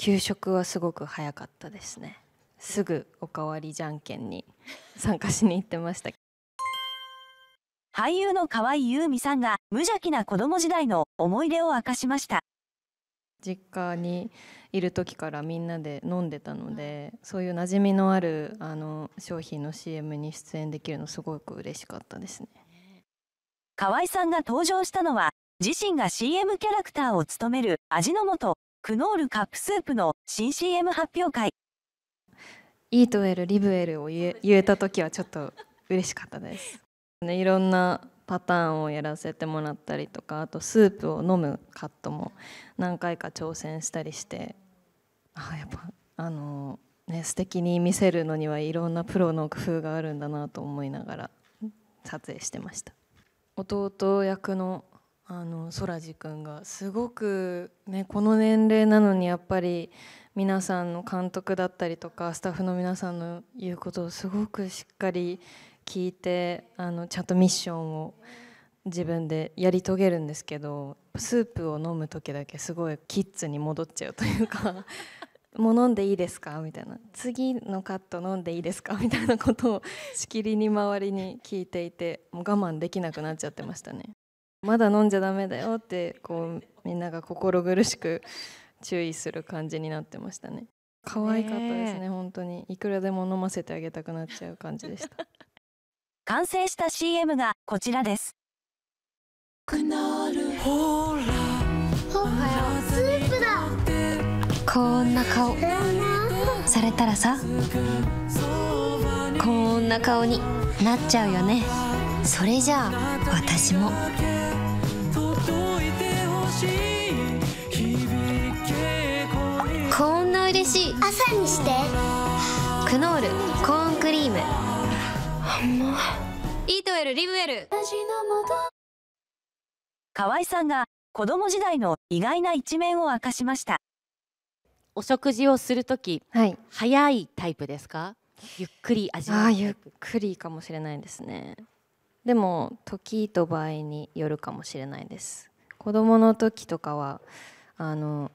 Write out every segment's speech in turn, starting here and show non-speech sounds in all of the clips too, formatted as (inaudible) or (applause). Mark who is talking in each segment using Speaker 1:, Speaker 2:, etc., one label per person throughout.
Speaker 1: 給食はすごく早かったですねすぐおかわりじゃんけんに
Speaker 2: 参加しに行ってました俳優の河合優美さんが無邪気な子供時代の思い出を明かしました実家に
Speaker 1: いる時からみんなで飲んでたのでそういう馴染みのあるあの商品の CM に出演できるのすごく嬉しかったですね
Speaker 2: 河合さんが登場したのは自身が CM キャラクターを務める味の素クノールカップスープの新 CM 発表会
Speaker 1: イートウェルリブエルを言えた時はちょっと嬉しかったです、(laughs) ね、いろんなパターンをやらせてもらったりとかあとスープを飲むカットも何回か挑戦したりしてあやっぱあのね素敵に見せるのにはいろんなプロの工夫があるんだなと思いながら撮影してました弟役のあの空地君がすごく、ね、この年齢なのにやっぱり皆さんの監督だったりとかスタッフの皆さんの言うことをすごくしっかり聞いてあのちゃんとミッションを自分でやり遂げるんですけどスープを飲む時だけすごいキッズに戻っちゃうというか (laughs) もう飲んでいいですかみたいな次のカット飲んでいいですかみたいなことをしきりに周りに聞いていてもう我慢できなくなっちゃってましたね。まだ飲んじゃダメだよってこうみんなが心苦しく注意する感じになってましたね可愛かったですね、ね、本当にいくらでも飲ませてあげたくなっちゃう感じでした
Speaker 2: 完成した CM がこちらですほらほ
Speaker 1: スープだこんな顔されたらさこんな顔になっちゃうよねそれじゃあ私もこんな嬉しい朝にしてクノールコーンクリームイートエルリブエル
Speaker 2: 河合さんが子供時代の意外な一面を明かしましたお食事をする時、はい、早いタイプですかゆっくり味わうゆ
Speaker 1: っくりかもしれないですねでも時と場合によるかもしれないです子供の時とかはあの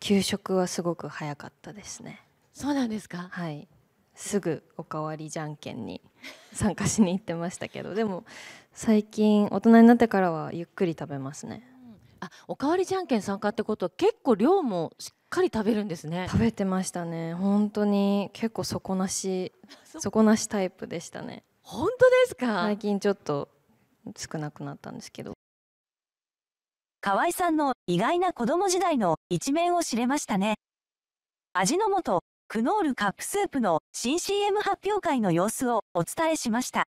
Speaker 1: 給食はすごく早かったですねそうなんですかはいすぐおかわりじゃんけんに参加しに行ってましたけどでも最近大人になってからはゆっくり食べますね、うん、あおかわりじゃんけん参加ってことは結構量もしっかり食べるんですね食べてましたね本当に結構底なし (laughs) 底なしタイプでしたね本当ですか最近ちょっと少なくなったんですけど
Speaker 2: 河合さんの意外な子供時代の一面を知れましたね味の素クノールカップスープの新 CM 発表会の様子をお伝えしました